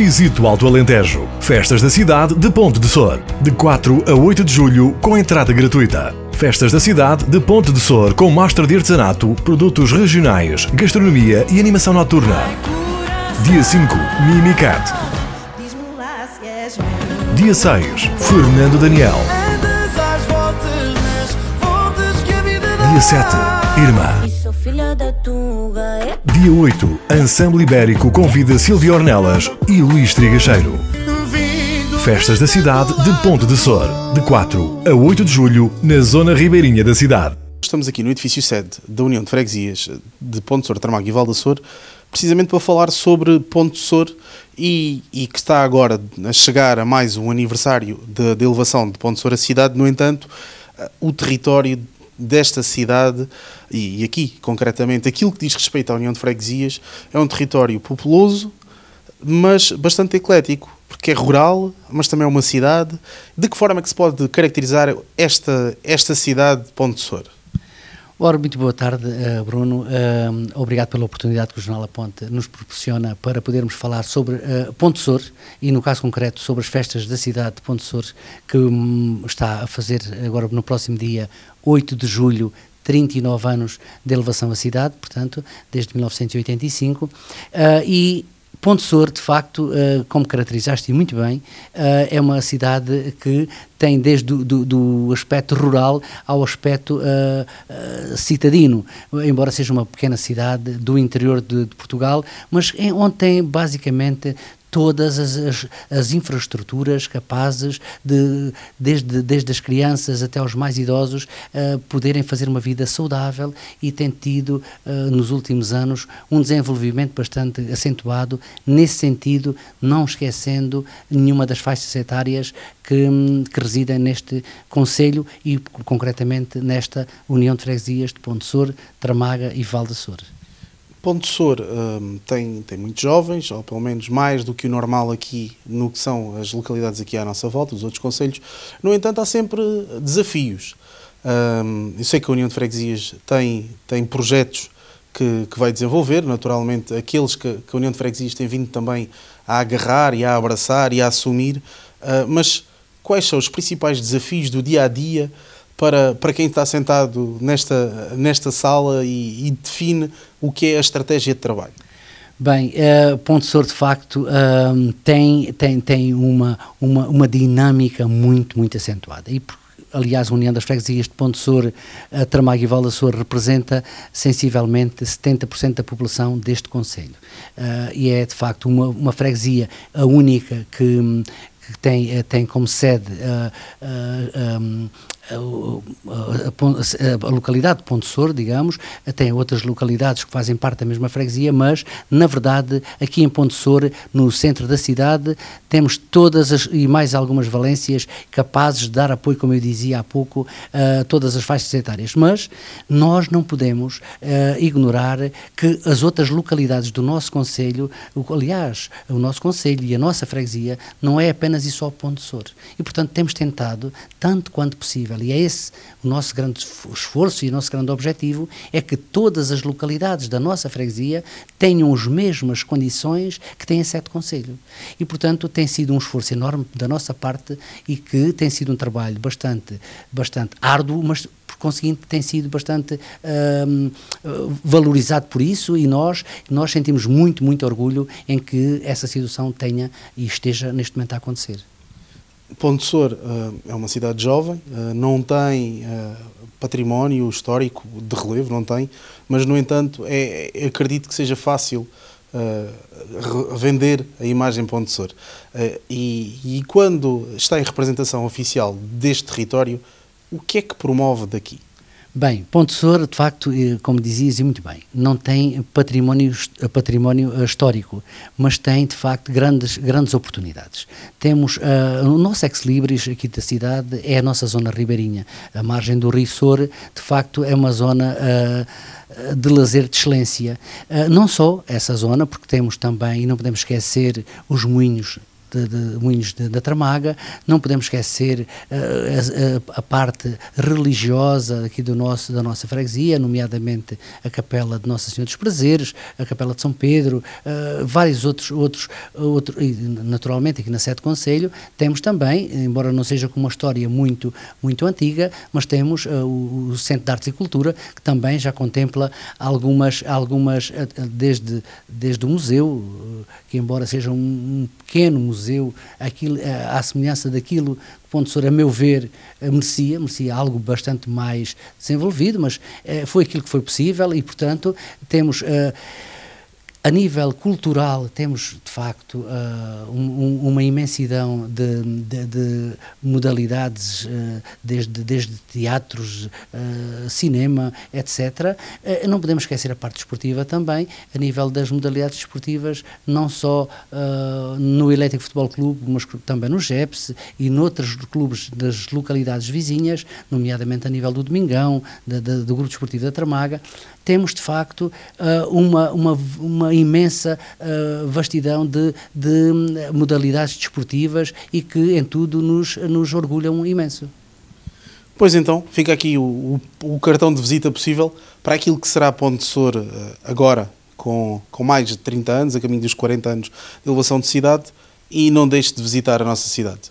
Visite o Alto Alentejo. Festas da Cidade de Ponte de Sor. De 4 a 8 de julho, com entrada gratuita. Festas da Cidade de Ponte de Sor, com mostra de artesanato, produtos regionais, gastronomia e animação noturna. Dia 5, Mimicat. Dia 6, Fernando Daniel. Dia 7, Irmã. É? Dia 8, Ensemble Ibérico convida Silvio Ornelas e Luís Trigacheiro. Festas da Cidade de Ponte de Sor, de 4 a 8 de julho, na zona ribeirinha da cidade. Estamos aqui no edifício sede da União de Freguesias de Ponte de Sor, Tramago e Valda Sor, precisamente para falar sobre Ponte de Sor e, e, que está agora a chegar a mais um aniversário da elevação de Ponte de Sor à cidade, no entanto, eh, o território desta cidade e, e aqui, concretamente, aquilo que diz respeito à União de Freguesias, é um território populoso, mas bastante eclético, porque é rural, mas também é uma cidade. De que forma é que se pode caracterizar esta, esta cidade de Ponte de Ora, muito boa tarde, eh, Bruno. Ehm, obrigado pela oportunidade que o Jornal Aponte nos proporciona para podermos falar sobre eh, Ponte Sor e, no caso concreto, sobre as festas da cidade de Ponte Sor, que hum, está a fazer agora no próximo dia 8 de julho 39 anos de elevação à cidade, portanto, desde 1985, uh, e Pontessor, de facto, eh, como caracterizaste muito bem, eh, é uma cidade que tem desde do, do, do aspecto rural ao aspecto uh, uh, citadino, embora seja uma pequena cidade do interior de, de Portugal, mas em, é onde tem basicamente todas as, as, as, infraestruturas capazes de, desde, desde as crianças até os mais idosos, uh, poderem fazer uma vida saudável e tem tido, uh, nos últimos anos, um desenvolvimento bastante acentuado nesse sentido, não esquecendo nenhuma das faixas etárias que, que residem neste Conselho e, concretamente, nesta União de Freguesias de Ponte Sor, Tramaga e Val de Sor. Ponte Sor um, tem, tem muitos jovens, ou pelo menos mais do que o normal aqui no que são as localidades aqui à nossa volta, os outros conselhos. No entanto, há sempre desafios. Um, eu sei que a União de Freguesias tem, tem projetos que, que vai desenvolver, naturalmente, aqueles que, que, a União de Freguesias tem vindo também a agarrar e a abraçar e a assumir, uh, mas quais são os principais desafios do dia a dia para, para quem está sentado nesta, nesta sala e, e define o que é a estratégia de trabalho? Bem, uh, eh, de Sor de facto uh, tem, tem, tem uma, uma, uma dinâmica muito, muito acentuada. E, aliás, a União das Freguesias de Ponte Sor, a Tramago e Vala Sor, representa sensivelmente 70% da população deste Conselho. Uh, e é, de facto, uma, uma freguesia a única que, que tem, eh, tem como sede uh, uh, um, ehm, a, a, a, localidade de Pontessor, digamos, tem outras localidades que fazem parte da mesma freguesia, mas, na verdade, aqui em Pontessor, no centro da cidade, temos todas as, e mais algumas valências capazes de dar apoio, como eu dizia há pouco, a todas as faixas etárias. Mas nós não podemos a, eh, ignorar que as outras localidades do nosso Conselho, aliás, o nosso Conselho e a nossa freguesia, não é apenas e só Pontessor. E, portanto, temos tentado, tanto quanto possível, e é esse o nosso grande esforço e o nosso grande objetivo, é que todas as localidades da nossa freguesia tenham as mesmas condições que têm sete conselho. E, portanto, tem sido um esforço enorme da nossa parte e que tem sido um trabalho bastante, bastante árduo, mas por conseguinte tem sido bastante hum, valorizado por isso e nós, nós sentimos muito, muito orgulho em que essa situação tenha e esteja neste momento a acontecer. Pontessor uh, eh, é uma cidade jovem, uh, não tem uh, património histórico de relevo, não tem, mas, no entanto, é, é acredito que seja fácil vender a imagem Pontessor. E, e quando está em representação oficial deste território, o que é que promove daqui? Bem, Ponte Soura, de facto, eh, como dizias e muito bem, não tem património, eh, património eh, histórico, mas tem, de facto, grandes, grandes oportunidades. Temos, uh, o nosso ex-libris aqui da cidade é a nossa zona ribeirinha. A margem do Rio Soura, de facto, é uma zona... Uh, de lazer de excelência. Uh, não só essa zona, porque temos também, e não podemos esquecer, os moinhos de, de Moinhos da Tramaga, não podemos esquecer uh, eh, a, eh, a, parte religiosa aqui do nosso, da nossa freguesia, nomeadamente a Capela de Nossa Senhora dos Prazeres, a Capela de São Pedro, uh, vários outros, outros, outro, e naturalmente aqui na Sete Conselho, temos também, embora não seja com uma história muito, muito antiga, mas temos uh, o, o, Centro de Artes e Cultura, que também já contempla algumas, algumas desde, desde o museu, que embora seja um, um pequeno museu, museu, aquilo, eh, à semelhança daquilo que o Soura, a meu ver, eh, merecia, merecia algo bastante mais desenvolvido, mas eh, foi aquilo que foi possível e, portanto, temos a nível cultural, temos de facto uh, um, um, uma imensidão de, de, de modalidades, uh, desde, desde teatros, uh, cinema, etc. não podemos esquecer a parte desportiva também, a nível das modalidades desportivas, não só no Elétrico Futebol Clube, mas também no GEPS e noutros clubes das localidades vizinhas, nomeadamente a nível do Domingão, do Grupo Desportivo da Tramaga temos de facto eh, uma, uma, uma imensa eh, vastidão de, de modalidades desportivas e que em tudo nos, nos orgulham imenso. Pois então, fica aqui o, o, o, cartão de visita possível para aquilo que será Ponte Sor eh, agora, com, com mais de 30 anos, a caminho dos 40 anos de elevação de cidade, e não deixe de visitar a nossa cidade.